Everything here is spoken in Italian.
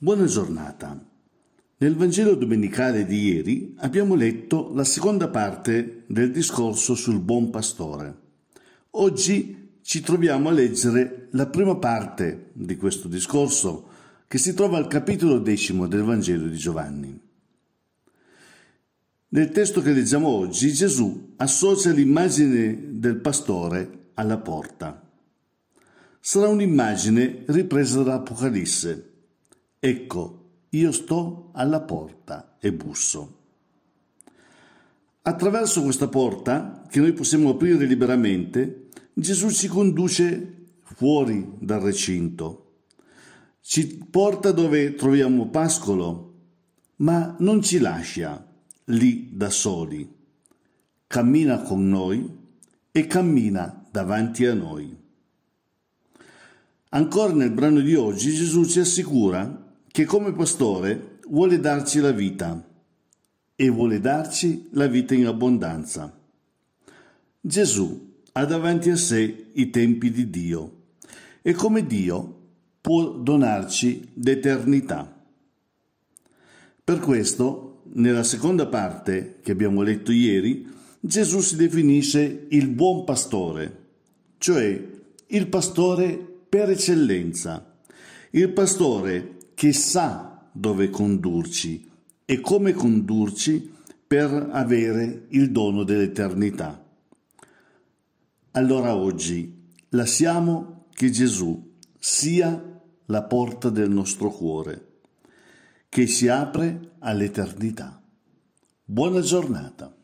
Buona giornata. Nel Vangelo domenicale di ieri abbiamo letto la seconda parte del discorso sul buon pastore. Oggi ci troviamo a leggere la prima parte di questo discorso che si trova al capitolo decimo del Vangelo di Giovanni. Nel testo che leggiamo oggi Gesù associa l'immagine del pastore alla porta. Sarà un'immagine ripresa dall'Apocalisse Ecco, io sto alla porta e busso. Attraverso questa porta, che noi possiamo aprire liberamente, Gesù ci conduce fuori dal recinto. Ci porta dove troviamo pascolo, ma non ci lascia lì da soli. Cammina con noi e cammina davanti a noi. Ancora nel brano di oggi Gesù ci assicura che come pastore vuole darci la vita e vuole darci la vita in abbondanza. Gesù ha davanti a sé i tempi di Dio e come Dio può donarci l'eternità. Per questo, nella seconda parte che abbiamo letto ieri, Gesù si definisce il buon pastore, cioè il pastore per eccellenza, il pastore che sa dove condurci e come condurci per avere il dono dell'eternità. Allora oggi lasciamo che Gesù sia la porta del nostro cuore, che si apre all'eternità. Buona giornata.